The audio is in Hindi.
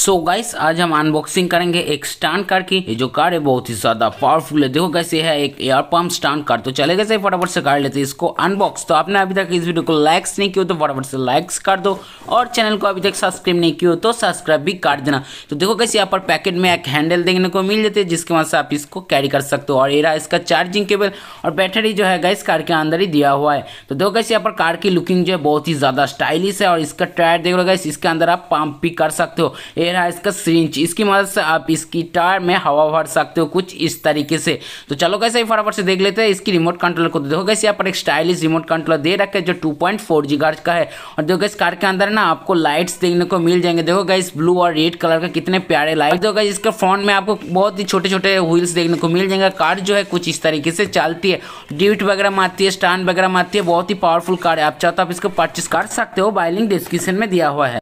सो so गाइस आज हम अनबॉक्सिंग करेंगे एक स्टैंड कार की ये जो कार है बहुत ही ज्यादा पावरफुल है देखो गाइस ये है एक एयर पंप स्टैंड कार तो चले गए फटाफट से कर लेते हैं इसको अनबॉक्स तो आपने अभी तक इस वीडियो को लाइक्स नहीं किया तो फटाफट से लाइक्स कर दो और चैनल को अभी तक सब्सक्राइब नहीं किया तो सब्सक्राइब भी कर देना तो देखो गाइस यहाँ पर पैकेट में एक हैंडल देखने को मिल जाती है जिसके वजह से आप इसको कैरी कर सकते हो और ये इसका चार्जिंग केबल और बैटरी जो है गाइस कार के अंदर ही दिया हुआ है तो देखो गाइस यहाँ पर कार की लुकिंग जो है बहुत ही ज्यादा स्टाइलिश है और इसका टायर देख लो गाइस इसके अंदर आप पंप भी कर सकते हो ये है इसका सिरिंच इसकी मदद से आप इसकी टायर में हवा भर सकते हो कुछ इस तरीके से तो चलो कैसे फटाफट से देख लेते हैं इसकी रिमोट कंट्रोलर को देखो कैसे यहाँ पर एक स्टाइलिश रिमोट कंट्रोलर दे रखे जो टू पॉइंट फोर जी का है और देखो इस कार के अंदर ना आपको लाइट्स देखने को मिल जाएंगे देखो गाइस ब्लू और रेड कलर का कितने प्यारे लाइट देखो गई इसके फ्रंट में आपको बहुत ही छोटे छोटे व्हील्स देखने को मिल जाएंगे कार जो है कुछ इस तरीके से चलती है ड्यूट वगैरह मारती है स्टैंड वगैरह मारती है बहुत ही पावरफुल कार है आप चाहते हो तो आप इसको परचेस कर सकते हो बाइलिंग डिस्क्रिप्शन में दिया हुआ है